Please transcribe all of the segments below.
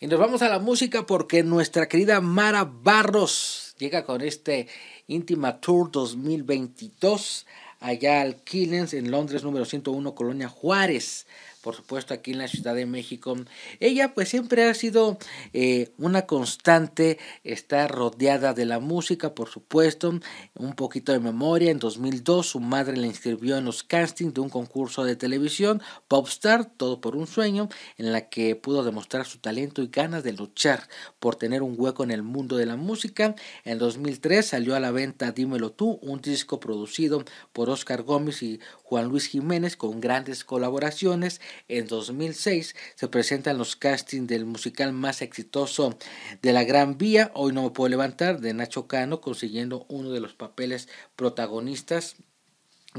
Y nos vamos a la música porque nuestra querida Mara Barros llega con este Intima Tour 2022 allá al Killens, en Londres número 101, Colonia Juárez, por supuesto aquí en la Ciudad de México. Ella pues siempre ha sido eh, una constante, está rodeada de la música, por supuesto, un poquito de memoria, en 2002 su madre la inscribió en los castings de un concurso de televisión, Popstar, Todo por un Sueño, en la que pudo demostrar su talento y ganas de luchar por tener un hueco en el mundo de la música. En 2003 salió a la venta Dímelo tú, un disco producido por Oscar Gómez y Juan Luis Jiménez con grandes colaboraciones. En 2006 se presentan los castings del musical más exitoso de la Gran Vía, Hoy no me puedo levantar, de Nacho Cano, consiguiendo uno de los papeles protagonistas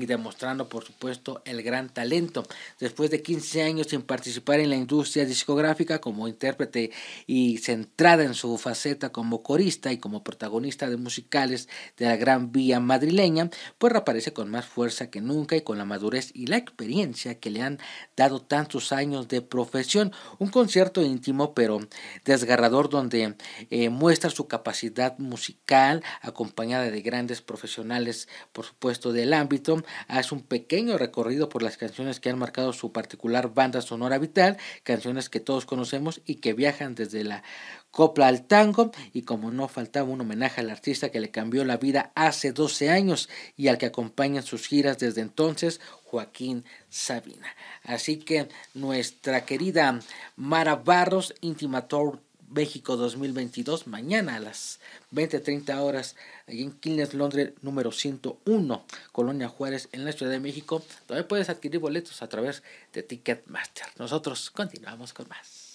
y demostrando por supuesto el gran talento. Después de 15 años sin participar en la industria discográfica como intérprete y centrada en su faceta como corista y como protagonista de musicales de la Gran Vía madrileña, pues reaparece con más fuerza que nunca y con la madurez y la experiencia que le han dado tantos años de profesión. Un concierto íntimo pero desgarrador donde eh, muestra su capacidad musical acompañada de grandes profesionales por supuesto del ámbito hace ah, un pequeño recorrido por las canciones que han marcado su particular banda sonora vital, canciones que todos conocemos y que viajan desde la copla al tango y como no faltaba un homenaje al artista que le cambió la vida hace 12 años y al que acompañan sus giras desde entonces, Joaquín Sabina. Así que nuestra querida Mara Barros, Intimator México 2022, mañana a las 20.30 horas, allí en Kilnes, Londres, número 101, Colonia Juárez, en la Ciudad de México. todavía puedes adquirir boletos a través de Ticketmaster. Nosotros continuamos con más.